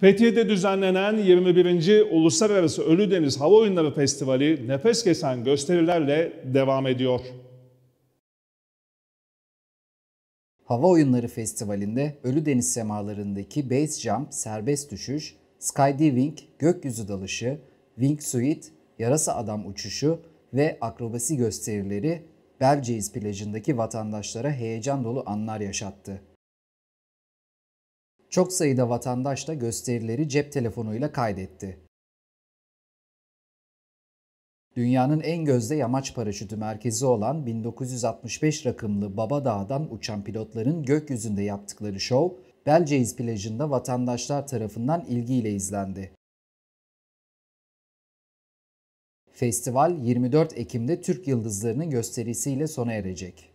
Fethiye'de düzenlenen 21. Uluslararası Ölü Deniz Hava Oyunları Festivali nefes kesen gösterilerle devam ediyor. Hava Oyunları Festivali'nde Ölü Deniz semalarındaki base jump, serbest düşüş, skydiving, gökyüzü dalışı, wing suit, yarasa adam uçuşu ve akrobasi gösterileri Belceyiz plajındaki vatandaşlara heyecan dolu anlar yaşattı. Çok sayıda vatandaş da gösterileri cep telefonuyla kaydetti. Dünyanın en gözde yamaç paraşütü merkezi olan 1965 rakımlı Baba Dağ'dan uçan pilotların gökyüzünde yaptıkları şov, Belceyiz plajında vatandaşlar tarafından ilgiyle izlendi. Festival 24 Ekim'de Türk Yıldızları'nın gösterisiyle sona erecek.